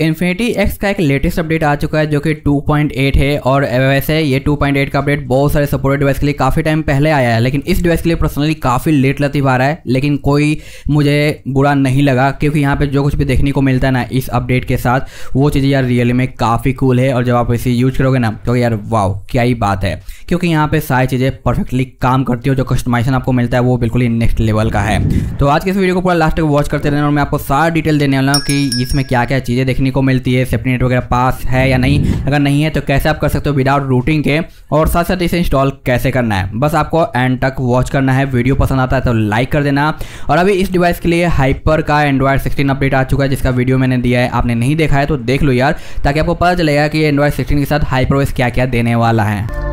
infinity x का एक latest update आ चुका है जो कि 2.8 है और वैसे ये 2.8 का अपडेट बहुत सारे सपोर्टेड डिवाइस के लिए काफ़ी टाइम पहले आया है लेकिन इस डिवाइस के लिए पर्सनली काफ़ी लेट लतीफ आ रहा है लेकिन कोई मुझे बुरा नहीं लगा क्योंकि यहाँ पे जो कुछ भी देखने को मिलता है ना इस अपडेट के साथ वो चीज़ यार रियली में काफ़ी कूल है और जब आप इसे यूज करोगे ना तो यार वाह क्या ही बात है क्योंकि यहाँ पर सारी चीज़ें परफेक्टली काम करती है जो कस्टमाइजेशन आपको मिलता है वो बिल्कुल ही नेक्स्ट लेवल का है तो आज के इस वीडियो को पूरा लास्ट तक वॉच करते रहें और मैं आपको सारा डिटेल देने वाला हूँ कि इसमें क्या क्या चीज़ें देखने देखने को मिलती है सेफ्टी नेट वगैरह पास है या नहीं अगर नहीं है तो कैसे आप कर सकते हो विदाउट रूटिंग के और साथ साथ इसे इंस्टॉल कैसे करना है बस आपको एंड तक वॉच करना है वीडियो पसंद आता है तो लाइक कर देना और अभी इस डिवाइस के लिए हाइपर का एंड्रॉयड सिक्सटीन अपडेट आ चुका है जिसका वीडियो मैंने दिया है आपने नहीं देखा है तो देख लो यार ताकि आपको पता चलेगा कि एंड्रॉयड सिक्सटीन के साथ हाइपरवेस क्या क्या देने वाला है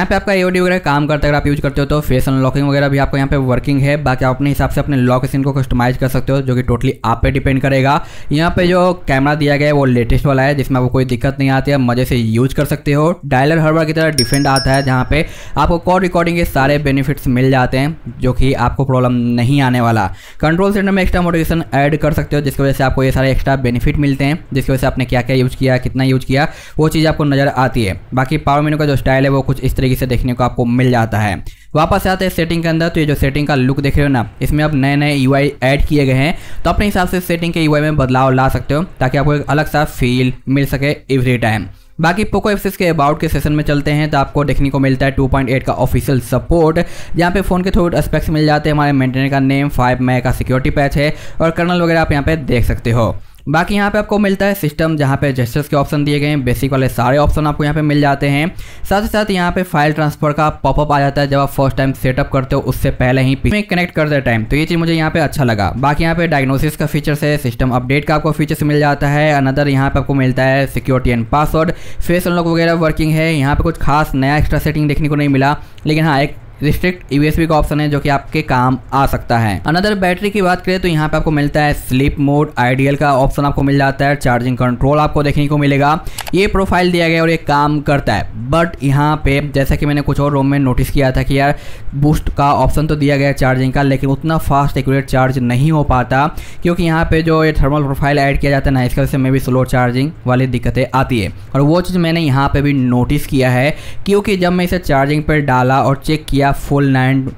यहाँ पे आपका एओडी वगैरह काम करता है अगर आप यूज करते हो तो फेस अनलॉकिंग वगैरह भी आपको यहाँ पे वर्किंग है बाकी आप अपने हिसाब से अपने लॉक स्क्रीन को कस्टमाइज कर सकते हो जो कि टोटली आप पे डिपेंड करेगा यहाँ पे जो कैमरा दिया गया है वो लेटेस्ट वाला है जिसमें आपको कोई दिक्कत नहीं आती है मजे से यूज कर सकते हो डायलर हर बार की तरह डिफेंड आता है जहाँ पे आपको कॉल रिकॉर्डिंग के सारे बेनिफिट्स मिल जाते हैं जो कि आपको प्रॉब्लम नहीं आने वाला कंट्रोल सेंटर में एक्स्ट्रा मोटिवेशन ऐड कर सकते हो जिसकी वजह से आपको ये सारे एक्स्ट्रा बेनिफिट मिलते हैं जिसकी वजह से आपने क्या क्या यूज किया कितना यूज किया वो चीज़ आपको नजर आती है बाकी पावर मेनू का जो स्टाइल है वो कुछ इस तरीके तरीके से देखने को आपको मिल जाता है वापस आते हैं सेटिंग के अंदर तो ये जो सेटिंग का लुक देख रहे हो ना इसमें अब नए नए यू ऐड किए गए हैं तो अपने हिसाब से सेटिंग के यू में बदलाव ला सकते हो ताकि आपको एक अलग सा फील मिल सके एवरी टाइम बाकी पोको एफ के अबाउट के सेशन में चलते हैं तो आपको देखने को मिलता है 2.8 का ऑफिशियल सपोर्ट जहाँ पे फ़ोन के थोड़े एस्पेक्ट्स मिल जाते हैं हमारे मेंटेनर का नेम फाइव मे का सिक्योरिटी पैच है और कर्नल वगैरह आप यहाँ पे देख सकते हो बाकी यहाँ पे आपको मिलता है सिस्टम जहाँ पे जेस्टर्स के ऑप्शन दिए गए हैं बेसिक वाले सारे ऑप्शन आपको यहाँ पे मिल जाते हैं साथ ही साथ यहाँ पे फाइल ट्रांसफर का पॉपअप आ जाता है जब आप फर्स्ट टाइम सेटअप करते हो उससे पहले ही पीछे कनेक्ट करते टाइम तो ये चीज़ मुझे यहाँ पे अच्छा लगा बाकी यहाँ पे डायग्नोसिस का फीचर्स है सिस्टम अपडेट का आपको फीचर्स मिल जाता है अनदर यहाँ पे आपको मिलता है security and password face unlock वगैरह वर्किंग है यहाँ पे कुछ खास नया एक्स्ट्रा सेटिंग देखने को नहीं मिला लेकिन हाँ एक रिस्ट्रिक्ट यूएसबी e का ऑप्शन है जो कि आपके काम आ सकता है अनदर बैटरी की बात करें तो यहाँ पे आपको मिलता है स्लीप मोड आइडियल का ऑप्शन आपको मिल जाता है चार्जिंग कंट्रोल आपको देखने को मिलेगा ये प्रोफाइल दिया गया और ये काम करता है बट यहाँ पे जैसा कि मैंने कुछ और रोम में नोटिस किया था कि यार बूस्ट का ऑप्शन तो दिया गया चार्जिंग का लेकिन उतना फास्ट एक्यूरेट चार्ज नहीं हो पाता क्योंकि यहाँ पे जो ये थर्मल प्रोफाइल ऐड किया जाता है ना इसके वजह से मे भी स्लो चार्जिंग वाली दिक्कतें आती है और वो चीज़ मैंने यहाँ पर भी नोटिस किया है क्योंकि जब मैं इसे चार्जिंग पर डाला और चेक किया गया फुल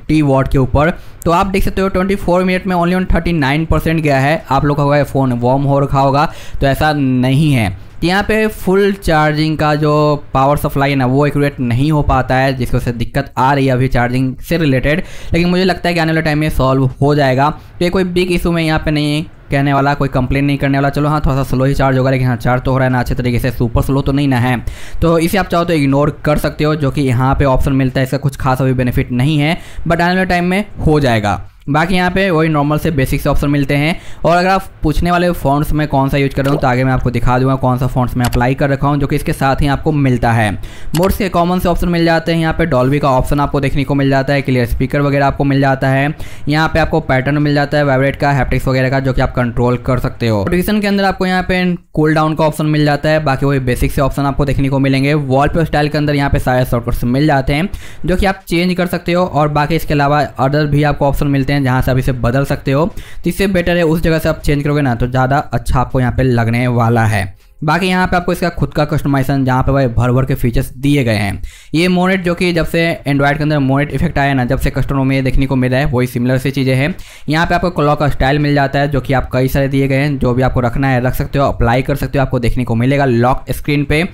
टी वॉट के ऊपर तो आप देख सकते हो 24 मिनट में ओनली ऑन 39 परसेंट गया है आप लोग का फ़ोन वॉर्म हो रखा होगा तो ऐसा नहीं है तो यहाँ पे फुल चार्जिंग का जो पावर सप्लाई है ना वो एक्यूरेट नहीं हो पाता है जिसकी वजह से दिक्कत आ रही है अभी चार्जिंग से रिलेटेड लेकिन मुझे लगता है कि आने वाले टाइम में सॉल्व हो जाएगा तो ये कोई बिग इशू में यहाँ पे नहीं कहने वाला कोई कंप्लेन नहीं करने वाला चलो हाँ थोड़ा सा स्लो ही चार्ज होगा लेकिन हाँ चार्ज तो हो रहा है ना अच्छे तरीके से सुपर स्लो तो नहीं ना है तो इसे आप चाहो तो इग्नोर कर सकते हो जो कि यहाँ पर ऑप्शन मिलता है इसका कुछ खास अभी बेनिफिट नहीं है बट आने वाले टाइम में हो जाएगा बाकी यहाँ पे वही नॉर्मल से बेसिक से ऑप्शन मिलते हैं और अगर आप पूछने वाले फोन्स में कौन सा यूज कर रहा हूँ तो आगे मैं आपको दिखा दूंगा कौन सा फोन्स मैं अप्लाई कर रखा हूँ जो कि इसके साथ ही आपको मिलता है मोड्स के कॉमन से ऑप्शन मिल जाते हैं यहाँ पे डॉल्बी का ऑप्शन आपको देखने को मिल जाता है क्लियर स्पीकर वगैरह आपको मिल जाता है यहाँ पे आपको पैटर्न मिल जाता है वाइब्रेट का हैप्टिक्स वगैरह का जो कि आप कंट्रोल कर सकते हो नोटिफिकेशन के अंदर आपको यहाँ पे कूल डाउन का ऑप्शन मिल जाता है बाकी वही बेसिक से ऑप्शन आपको देखने को मिलेंगे वॉल स्टाइल के अंदर यहाँ पे सारे शॉर्टकट्स मिल जाते हैं जो कि आप चेंज कर सकते हो और बाकी इसके अलावा अदर भी आपको ऑप्शन मिलते हैं सकते हैं जहाँ से आप इसे बदल सकते हो तो इससे बेटर है उस जगह से आप चेंज करोगे ना तो ज़्यादा अच्छा आपको यहाँ पर लगने वाला है बाकी यहाँ पे आपको इसका खुद का कस्टमाइजेशन जहाँ पे भाई भर भर के फीचर्स दिए गए हैं ये मोनेट जो कि जब से एंड्रॉयड के अंदर मोनेट इफेक्ट आया ना जब से कस्टमरों में ये देखने को मिला है वही सिमिलर सी चीज़ें हैं यहाँ पे आपको क्लॉक का स्टाइल मिल जाता है जो कि आप कई सारे दिए गए हैं जो भी आपको रखना है रख सकते हो अप्लाई कर सकते हो आपको देखने को मिलेगा लॉक स्क्रीन पर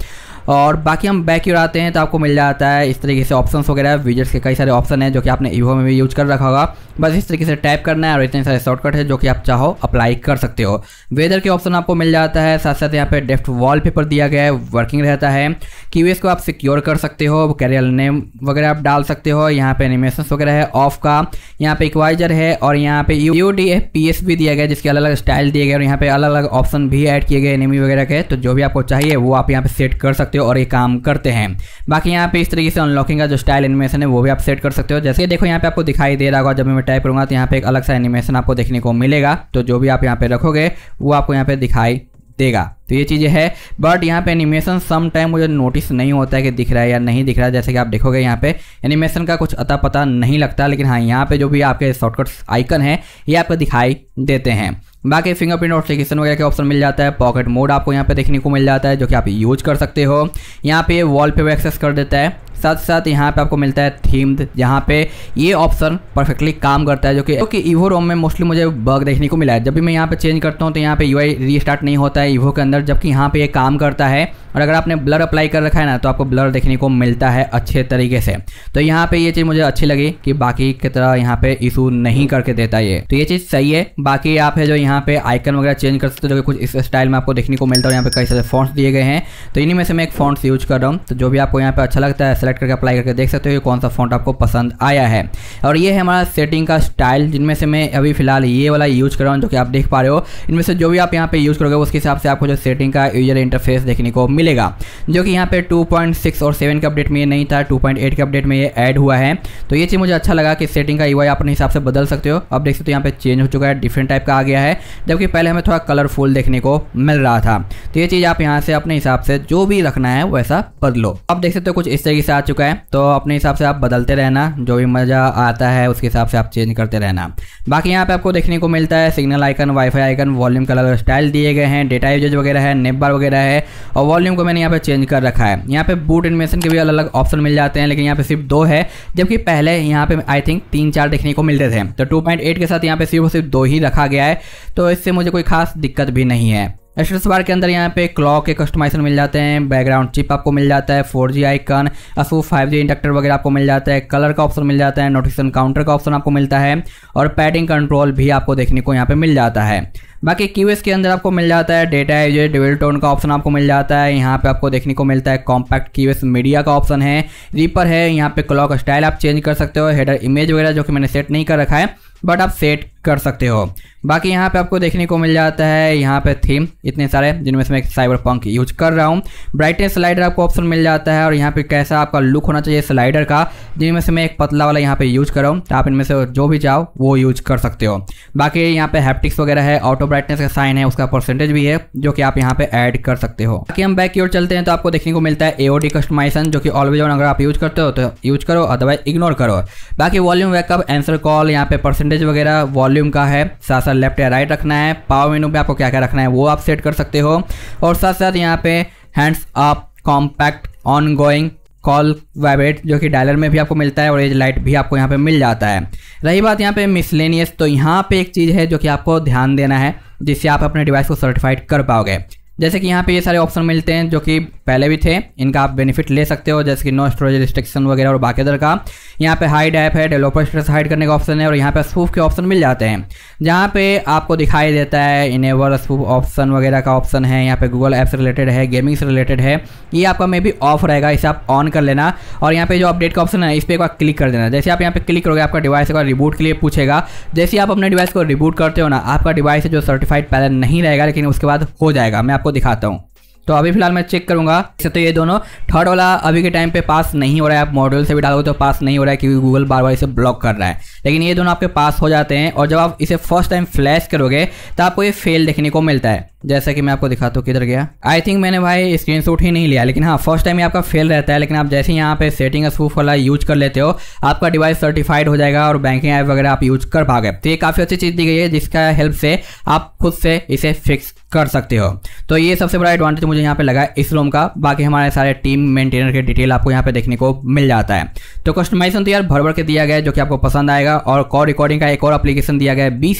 और बाकी हम बैक यूर आते हैं तो आपको मिल जाता है इस तरीके से ऑप्शन वगैरह विजट्स के कई सारे ऑप्शन हैं जो कि आपने ईवो में भी यूज कर रखा होगा बस इस तरीके से टाइप करना है और इतने सारे शॉर्टकट है जो कि आप चाहो अप्लाई कर सकते हो वेदर के ऑप्शन आपको मिल जाता है साथ साथ यहाँ पे डेफ्ट वॉल पेपर दिया गया है वर्किंग रहता है कीवेस को आप सिक्योर कर सकते हो कैरियर नेम वगैरह आप डाल सकते हो यहाँ पे एनिमेशन वगैरह है ऑफ का यहाँ पे इक्वाइजर है और यहाँ पे U D F P S भी दिया गया जिसके अलग अलग स्टाइल दिए गए और यहाँ पे अलग अलग ऑप्शन भी एड किए गए एनिमी वगैरह के तो जो भी आपको चाहिए वो आप यहाँ पे सेट कर सकते हो सकते हो और ये काम करते हैं बाकी यहाँ पे इस तरीके से अनलॉकिंग का जो स्टाइल एनिमेशन है वो भी आप सेट कर सकते हो जैसे देखो यहाँ पे आपको दिखाई दे रहा होगा जब मैं टाइप करूंगा तो यहाँ पे एक अलग सा एनिमेशन आपको देखने को मिलेगा तो जो भी आप यहाँ पे रखोगे वो आपको यहाँ पे दिखाई देगा तो ये चीज़ें है बट यहाँ पे एनिमेशन सम टाइम मुझे नोटिस नहीं होता है कि दिख रहा है या नहीं दिख रहा है जैसे कि आप देखोगे यहाँ पे एनिमेशन का कुछ अता पता नहीं लगता लेकिन हाँ यहाँ पे जो भी आपके शॉर्टकट्स आइकन है ये आपको दिखाई देते हैं बाकी फिंगरप्रिंट ऑथेंटिकेशन वगैरह के ऑप्शन मिल जाता है पॉकेट मोड आपको यहाँ पे देखने को मिल जाता है जो कि आप यूज कर सकते हो यहाँ पे वॉलपेपर एक्सेस कर देता है साथ साथ यहाँ पे आपको मिलता है थीम्ड यहाँ पे ये ऑप्शन परफेक्टली काम करता है जो कि क्योंकि ईवो रोम में मोस्टली मुझे बग देखने को मिला है जब भी मैं यहाँ पे चेंज करता हूँ तो यहाँ पे यू आई नहीं होता है ईवो के अंदर जबकि यहाँ पे ये काम करता है और अगर आपने ब्लर अप्लाई कर रखा है ना तो आपको ब्लर देखने को मिलता है अच्छे तरीके से तो यहाँ पे ये चीज़ मुझे अच्छी लगी कि बाकी की तरह यहाँ पे इशू नहीं करके देता ये तो ये चीज़ सही है बाकी आप है जो यहाँ पे आइकन वगैरह चेंज कर सकते हो जो कि कुछ इस स्टाइल में आपको देखने को मिलता है यहाँ पे कई सारे फॉन्ट्स दिए गए हैं तो इन्हीं में से मैं एक फॉन्ट्स यूज कर रहा हूँ तो जो भी आपको यहाँ पे अच्छा लगता है सेलेक्ट करके अप्लाई करके देख सकते हो कि कौन सा फॉन्ट आपको पसंद आया है और ये है हमारा सेटिंग का स्टाइल जिनमें से मैं अभी फिलहाल ये वाला यूज कर रहा हूँ जो कि आप देख पा रहे हो इनमें से जो भी आप यहाँ पे यूज करोगे उसके हिसाब से आपको जो सेटिंग का यूजर इंटरफेस देखने को मिलेगा जो कि यहाँ पर टू और सेवन के अपडेट में ये नहीं था टू के अपडेट में ये एड हुआ है तो ये चीज़ मुझे अच्छा लगा कि सेटिंग का यू अपने हिसाब से बदल सकते हो अब देख सकते हो यहाँ पर चेंज हो चुका है डिफरेंट टाइप का आ गया है जबकि पहले हमें थोड़ा कलरफुल देखने को मिल रहा था तो ये चीज़ आप यहाँ से अपने हिसाब से जो भी रखना है वैसा बदलो अब देख सकते हो कुछ इस तरीके से आ चुका है तो अपने हिसाब से आप बदलते रहना जो भी मज़ा आता है उसके हिसाब से आप चेंज करते रहना बाकी यहाँ पे आपको देखने को मिलता है signal icon WiFi icon volume colour style दिए गए हैं डेटा यूजेज वगैरह है नेबर वगैरह है और वॉल्यूम को मैंने यहाँ पर चेंज कर रखा है यहाँ पर बूट एनिमेशन के भी अलग अलग ऑप्शन मिल जाते हैं लेकिन यहाँ पर सिर्फ दो है जबकि पहले यहाँ पर आई थिंक तीन चार देखने को मिलते थे तो टू के साथ यहाँ पर सिर्फ सिर्फ दो ही रखा गया है तो इससे मुझे कोई खास दिक्कत भी नहीं है एक्सेस बार के अंदर यहाँ पे क्लॉक के कस्टमाइजेशन मिल जाते हैं बैकग्राउंड चिप आपको मिल जाता है फोर जी आइकन असू फाइव जी इंडक्टर वगैरह आपको मिल जाता है कलर का ऑप्शन मिल जाता है नोटिफिकेशन काउंटर का ऑप्शन आपको मिलता है और पैडिंग कंट्रोल भी आपको देखने को यहाँ पे मिल जाता है बाकी क्यू के अंदर आपको मिल जाता है डेटा है डिवेल टोन का ऑप्शन आपको मिल जाता है यहाँ पे आपको देखने को मिलता है कॉम्पैक्ट क्यू मीडिया का ऑप्शन है रीपर है यहाँ पे क्लॉक स्टाइल आप चेंज कर सकते हो हेडर इमेज वगैरह जो कि मैंने सेट नहीं कर रखा है बट आप सेट कर सकते हो बाकी यहाँ पे आपको देखने को मिल जाता है यहाँ पे थीम इतने सारे जिनमें से मैं साइबर पंक यूज कर रहा हूँ ब्राइटनेस स्लाइडर आपको ऑप्शन मिल जाता है और यहाँ पे कैसा आपका लुक होना चाहिए स्लाइडर का जिनमें से मैं एक पतला वाला यहाँ पे यूज कर रहा हूँ तो आप इनमें से जो भी चाहो वो यूज कर सकते हो बाकी यहाँ पे हैप्टिक्स वगैरह है ऑटो ब्राइटनेस का साइन है उसका परसेंटेज भी है जो कि आप यहाँ पे ऐड कर सकते हो बाकी हम बैक की ओर चलते हैं तो आपको देखने को मिलता है एओडी कस्टमाइजेशन जो कि ऑलवेज ऑन अगर आप यूज करते हो तो यूज करो अदरवाइज इग्नोर करो बाकी वॉल्यूम बैकअप एंसर कॉल यहाँ पे परसेंटेज वगैरह वॉल्यूम वॉल्यूम का है साथ साथ लेफ्ट या राइट रखना है पावर मेनू में आपको क्या क्या रखना है वो आप सेट कर सकते हो और साथ साथ यहाँ पे hands up compact ongoing call vibrate जो कि डायलर में भी आपको मिलता है और एज लाइट भी आपको यहाँ पे मिल जाता है रही बात यहाँ पे मिसलेनियस तो यहाँ पे एक चीज़ है जो कि आपको ध्यान देना है जिससे आप अपने डिवाइस को सर्टिफाइड कर पाओगे जैसे कि यहाँ पे ये सारे ऑप्शन मिलते हैं जो कि पहले भी थे इनका आप बेनिफिट ले सकते हो जैसे कि नो स्टोरेज रिस्ट्रिक्शन वगैरह और बाकी का यहाँ पे हाइड ऐप है डेवलपर स्ट्रेस हाइड करने का ऑप्शन है और यहाँ पे स्पूफ के ऑप्शन मिल जाते हैं जहाँ पे आपको दिखाई देता है इनेवर सूफ ऑप्शन वगैरह का ऑप्शन है यहाँ पे गूगल ऐप से रिलेटेड है गेमिंग से रिलेटेड है ये आपका मे बी ऑफ रहेगा इसे आप ऑन कर लेना और यहाँ पे जो अपडेट का ऑप्शन है इस पर एक बार क्लिक कर देना जैसे आप यहाँ पे क्लिक करोगे आपका डिवाइस का रिबूट के लिए पूछेगा जैसे आप अपने डिवाइस को रिबूट करते हो ना आपका डिवाइस जो सर्टिफाइड पहले नहीं रहेगा लेकिन उसके बाद हो जाएगा मैं आपको आपको दिखाता हूँ तो अभी फिलहाल मैं चेक करूंगा इससे तो ये दोनों थर्ड वाला अभी के टाइम पे पास नहीं हो रहा है आप मॉड्यूल से भी डालोगे तो पास नहीं हो रहा है क्योंकि गूगल बार बार इसे ब्लॉक कर रहा है लेकिन ये दोनों आपके पास हो जाते हैं और जब आप इसे फर्स्ट टाइम फ्लैश करोगे तो आपको ये फेल देखने को मिलता है जैसा कि मैं आपको दिखाता हूँ किधर गया आई थिंक मैंने भाई स्क्रीन ही नहीं लिया लेकिन हाँ फर्स्ट टाइम आपका फेल रहता है लेकिन आप जैसे ही यहाँ पे सेटिंग स्प्रूफ वाला यूज कर लेते हो आपका डिवाइस सर्टिफाइड हो जाएगा और बैंकिंग ऐप वगैरह आप यूज कर पाओगे तो ये काफ़ी अच्छी चीज़ दी गई है जिसका हेल्प से आप खुद से इसे फिक्स कर सकते हो तो ये सबसे बड़ा एडवांटेज मुझे यहाँ पे लगा इस रोम का बाकी हमारे सारे टीम मेंटेनर के डिटेल आपको यहाँ पे देखने को मिल जाता है तो कस्टमाइजेशन तो यार भर भर के दिया गया है जो कि आपको पसंद आएगा और कॉल रिकॉर्डिंग का एक और एप्लीकेशन दिया गया है बी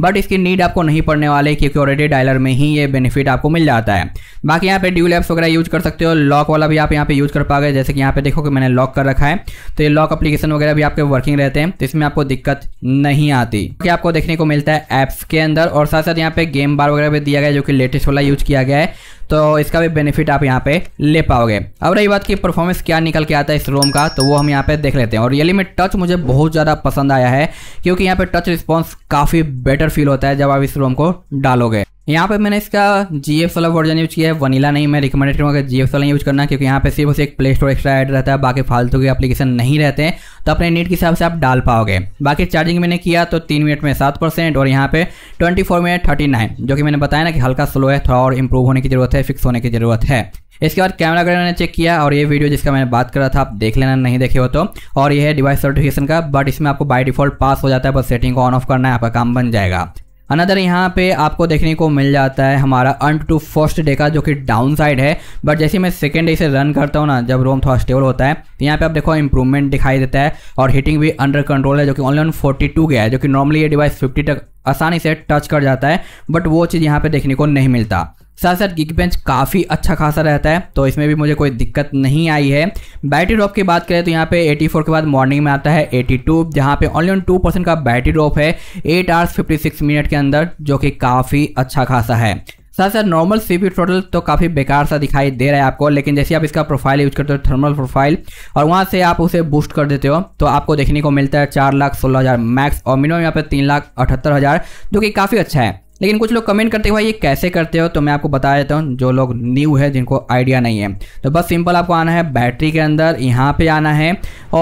बट इसकी नीड आपको नहीं पड़ने वाले क्योंकि ऑलरेडी डायलर में ही ये बेनिफिट आपको मिल जाता है बाकी यहाँ पे ड्यूल एप्स वगैरह यूज कर सकते हो लॉक वाला भी आप यहाँ पे यूज कर पाओगे जैसे कि यहाँ पे देखो कि मैंने लॉक कर रखा है तो ये लॉक अपलीकेशन वगैरह भी आपके वर्किंग रहते हैं तो इसमें आपको दिक्कत नहीं आती क्योंकि आपको देखने को मिलता है ऐप्स के अंदर और साथ साथ यहाँ पे गेम बार वगैरह भी दिया गया जो कि लेटेस्ट वाला यूज किया गया है तो इसका भी बेनिफिट आप यहाँ पे ले पाओगे अब रही बात की परफॉर्मेंस क्या निकल के आता है इस रोम का तो वो हम यहाँ पे देख लेते हैं और रियली में टच मुझे बहुत ज़्यादा पसंद आया है क्योंकि यहाँ पे टच रिस्पॉन्स काफ़ी बेटर फील होता है जब आप इस रोम को डालोगे यहाँ पे मैंने इसका जी एफ वाला वर्जन यूज़ किया है वनीला नहीं मैं रिकमेंडेड करूँगा जी एफ वाला यूज़ करना क्योंकि यहाँ पे सिर्फ उसे एक प्ले स्टोर एक्स्ट्रा ऐड रहता है बाकी फालतू के एप्लीकेशन नहीं रहते हैं तो अपने नीट के हिसाब से आप डाल पाओगे बाकी चार्जिंग मैंने किया तो तीन मिनट में सात परसेंट और यहाँ पे twenty four minute thirty nine जो कि मैंने बताया ना कि हल्का स्लो है थोड़ा और इम्प्रूव होने की ज़रूरत है फिक्स होने की ज़रूरत है इसके बाद कैमरा अगर मैंने चेक किया और ये वीडियो जिसका मैंने बात करा था आप देख लेना नहीं देखे हो तो और ये है डिवाइस सर्टिफिकेशन का बट इसमें आपको बाय डिफॉल्ट पास हो जाता है बस सेटिंग को ऑन ऑफ करना है आपका काम बन जाएगा अनदर यहाँ पे आपको देखने को मिल जाता है हमारा अंट टू फर्स्ट डे का जो कि डाउन साइड है बट जैसे मैं सेकेंड डे से रन करता हूँ ना जब रोम थोड़ा स्टेबल होता है तो यहाँ पे आप देखो इंप्रूवमेंट दिखाई देता है और हीटिंग भी अंडर कंट्रोल है जो कि ऑनली ऑन फोर्टी गया है जो कि नॉर्मली ये डिवाइस फिफ्टी तक आसानी से टच कर जाता है बट वो चीज़ यहाँ पे देखने को नहीं मिलता साथ साथ गिग बेंच काफ़ी अच्छा खासा रहता है तो इसमें भी मुझे कोई दिक्कत नहीं आई है बैटरी ड्रॉप की बात करें तो यहाँ पे 84 के बाद मॉर्निंग में आता है 82 जहाँ पर ऑनली ऑन टू परसेंट का बैटरी ड्रॉप है 8 आवर्स 56 मिनट के अंदर जो कि काफ़ी अच्छा खासा है साथ साथ नॉर्मल सी पी टोटल तो काफ़ी बेकार सा दिखाई दे रहा है आपको लेकिन जैसे आप इसका प्रोफाइल यूज करते हो थर्मल प्रोफाइल और वहाँ से आप उसे बूस्ट कर देते हो तो आपको देखने को मिलता है चार लाख सोलह हज़ार मैक्स और मिनिमम यहाँ पे तीन लाख अठहत्तर हज़ार जो कि काफ़ी अच्छा है लेकिन कुछ लोग कमेंट करते हुए ये कैसे करते हो तो मैं आपको बता देता हूँ जो लोग न्यू है जिनको आइडिया नहीं है तो बस सिंपल आपको आना है बैटरी के अंदर यहाँ पे आना है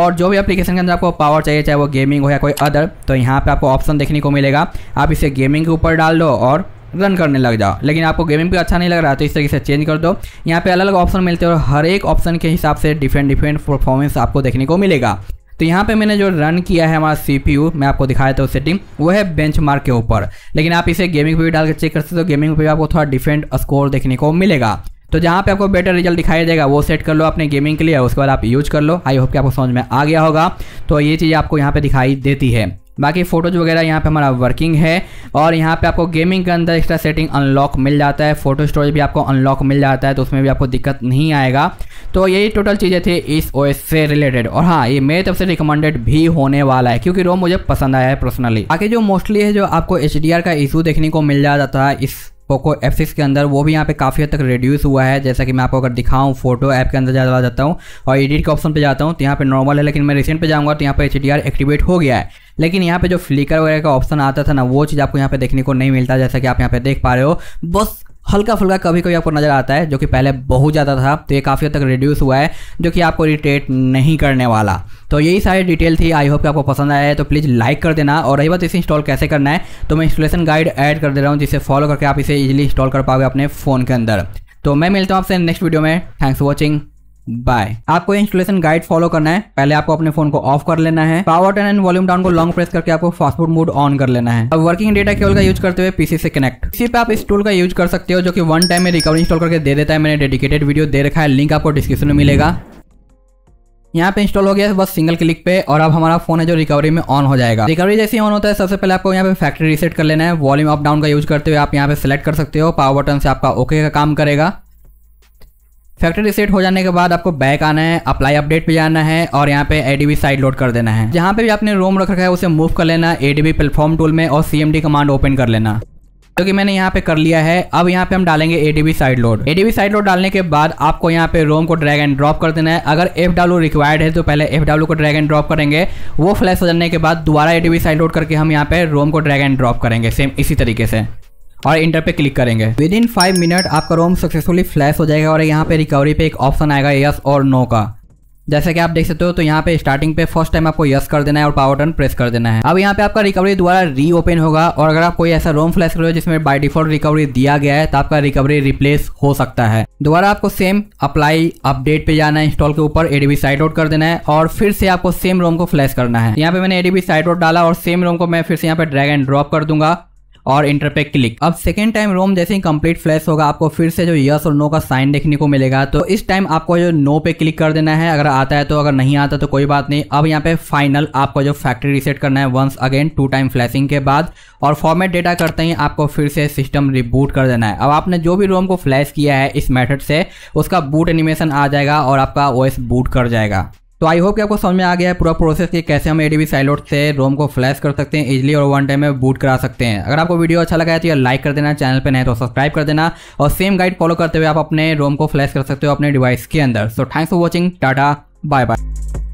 और जो भी एप्लीकेशन के अंदर आपको पावर चाहिए चाहे वो गेमिंग हो या कोई अदर तो यहाँ पे आपको ऑप्शन देखने को मिलेगा आप इसे गेमिंग के ऊपर डाल दो और रन करने लग जाओ लेकिन आपको गेमिंग भी अच्छा नहीं लग रहा तो इस तरीके से चेंज कर दो यहाँ पे अलग अलग ऑप्शन मिलते हैं और हर एक ऑप्शन के हिसाब से डिफरेंट डिफरेंट परफॉर्मेंस आपको देखने को मिलेगा तो यहाँ पे मैंने जो रन किया है हमारा सी पी यू मैं आपको दिखाया था तो सेटिंग वो है बेंच मार्क के ऊपर लेकिन आप इसे गेमिंग पे भी डाल के चेक कर सकते हो गेमिंग पे भी आपको थोड़ा डिफरेंट स्कोर देखने को मिलेगा तो जहाँ पे आपको बेटर रिजल्ट दिखाई देगा वो सेट कर लो अपने गेमिंग के लिए उसके बाद आप यूज कर लो आई होप कि आपको समझ में आ गया होगा तो ये चीज़ आपको यहाँ पे दिखाई देती है बाकी फोटोज वगैरह यहाँ पे हमारा वर्किंग है और यहाँ पे आपको गेमिंग के अंदर एक्स्ट्रा सेटिंग अनलॉक मिल जाता है फोटो स्टोरेज भी आपको अनलॉक मिल जाता है तो उसमें भी आपको दिक्कत नहीं आएगा तो यही टोटल चीज़ें थी इस ओएस से रिलेटेड और हाँ ये मेरी तरफ से रिकमेंडेड भी होने वाला है क्योंकि रोम मुझे पसंद आया है पर्सनली बाकी जो मोस्टली है जो आपको एच का इशू देखने को मिल जाता है इस पोको एफ सिक्स के अंदर वो भी यहाँ पे काफ़ी हद तक रिड्यूस हुआ है जैसा कि मैं आपको अगर दिखाऊँ फोटो ऐप के अंदर ज़्यादा जाता हूँ और एडिट के ऑप्शन पे जाता हूँ तो यहाँ पे नॉर्मल है लेकिन मैं रिसेंट पे जाऊँगा तो यहाँ पे एच एक्टिवेट हो गया है लेकिन यहाँ पे जो फ्लिकर वगैरह का ऑप्शन आता था ना वो चीज़ आपको यहाँ पे देखने को नहीं मिलता जैसा कि आप यहाँ पे देख पा रहे हो बस हल्का फुल्का कभी कभी आपको नज़र आता है जो कि पहले बहुत ज़्यादा था तो ये काफ़ी हद तक रिड्यूस हुआ है जो कि आपको इरीटेट नहीं करने वाला तो यही सारी डिटेल थी आई होप कि आपको पसंद आया है तो प्लीज़ लाइक कर देना और रही बात इसे इंस्टॉल कैसे करना है तो मैं इंस्टॉलेशन गाइड ऐड कर दे रहा हूँ जिसे फॉलो करके आप इसे ईजिली इंस्टॉल कर पाओगे अपने फ़ोन के अंदर तो मैं मिलता हूँ आपसे नेक्स्ट वीडियो में थैंक्स फॉर वॉचिंग बाय आपको इंस्टॉलेशन गाइड फॉलो करना है पहले आपको अपने फोन को ऑफ कर लेना है power turn and volume down को लॉन्ग प्रेस करके आपको फास्टफूड मोड ऑन कर लेना है अब वर्किंग डेटा केवल का यूज करते हुए पीसी से कनेक्ट इसी पे आप इस टूल का यूज कर सकते हो जो कि वन टाइम में रिकवरी इंस्टॉल करके दे देता है मैंने डेडिकेटेड वीडियो दे रखा है लिंक आपको डिस्क्रिप्शन में मिलेगा यहाँ पे इंस्टॉल हो गया है बस सिंगल क्लिक पे और अब हमारा फोन है जो रिकवरी में ऑन हो जाएगा रिकवरी जैसे ऑन होता है सबसे पहले आपको यहाँ पे फैक्ट्री रीसेट कर लेना है वॉल्यूम अप डाउन का यूज करते हुए आप यहाँ पे सेलेक्ट कर सकते हो पावर बटन से आपका ओके का काम करेगा फैक्ट्री रिसेट हो जाने के बाद आपको बैक आना है अप्लाई अपडेट पे जाना है और यहाँ पे एडीबी साइड लोड कर देना है जहाँ पे भी आपने रोम रख रखा है उसे मूव कर लेना एडीबी प्लेटफॉर्म टूल में और सीएमडी कमांड ओपन कर लेना जो कि मैंने यहाँ पे कर लिया है अब यहाँ पे हम डालेंगे ADB side load ADB side load डालने के बाद आपको यहाँ पे रोम को ड्रैग एंड ड्रॉप कर देना है अगर एफ डब्ल्यू रिक्वायर्ड है तो पहले एफ डब्ल्यू को ड्रैग एंड ड्रॉप करेंगे वो फ्लैश हो जाने के बाद दोबारा एडीबी साइड लोड करके हम यहाँ पे रोम को ड्रैग एंड ड्रॉप करेंगे सेम इसी तरीके से और इंटर पे क्लिक करेंगे विद इन फाइव मिनट आपका रोम सक्सेसफुली फ्लैश हो जाएगा और यहाँ पे रिकवरी पे एक ऑप्शन आएगा यस और नो का जैसे कि आप देख सकते हो तो यहाँ पे स्टार्टिंग पे फर्स्ट टाइम आपको यस कर देना है और पावर टन प्रेस कर देना है अब यहाँ पे आपका रिकवरी दोबारा रीओपन होगा और अगर आप कोई ऐसा रोम फ्लैश करो जिसमें बाय डिफॉल्ट रिकवरी दिया गया है तो आपका रिकवरी रिप्लेस हो सकता है दोबारा आपको सेम अप्लाई अपडेट पे जाना है इंस्टॉल के ऊपर एडीबी साइड आउट कर देना है और फिर से आपको सेम रोम को फ्लैश करना है यहाँ पे मैंने एडीबी साइड आउट डाला और सेम रोम को मैं फिर से यहाँ पे ड्रैग एंड ड्रॉप कर दूंगा और इंटर पे क्लिक अब सेकेंड टाइम रोम जैसे ही कंप्लीट फ्लैश होगा आपको फिर से जो यस और नो का साइन देखने को मिलेगा तो इस टाइम आपको जो नो पे क्लिक कर देना है अगर आता है तो अगर नहीं आता तो कोई बात नहीं अब यहाँ पे फाइनल आपको जो फैक्ट्री रिसेट करना है once again two time flashing के बाद और फॉर्मेट डेटा करते ही आपको फिर से सिस्टम रिबूट कर देना है अब आपने जो भी रोम को फ्लैश किया है इस मेथड से उसका बूट एनिमेशन आ जाएगा और आपका ओएस बूट कर जाएगा तो आई होप कि आपको समझ में आ गया है पूरा प्रोसेस कि कैसे हम एडीबी साइलोट से रोम को फ्लैश कर सकते हैं इजिली और वन टाइम में बूट करा सकते हैं अगर आपको वीडियो अच्छा लगा है तो ये लाइक कर देना चैनल पर नहीं तो सब्सक्राइब कर देना और सेम गाइड फॉलो करते हुए आप अपने रोम को फ्लैश कर सकते हो अपने डिवाइस के अंदर so thanks for watching tata bye bye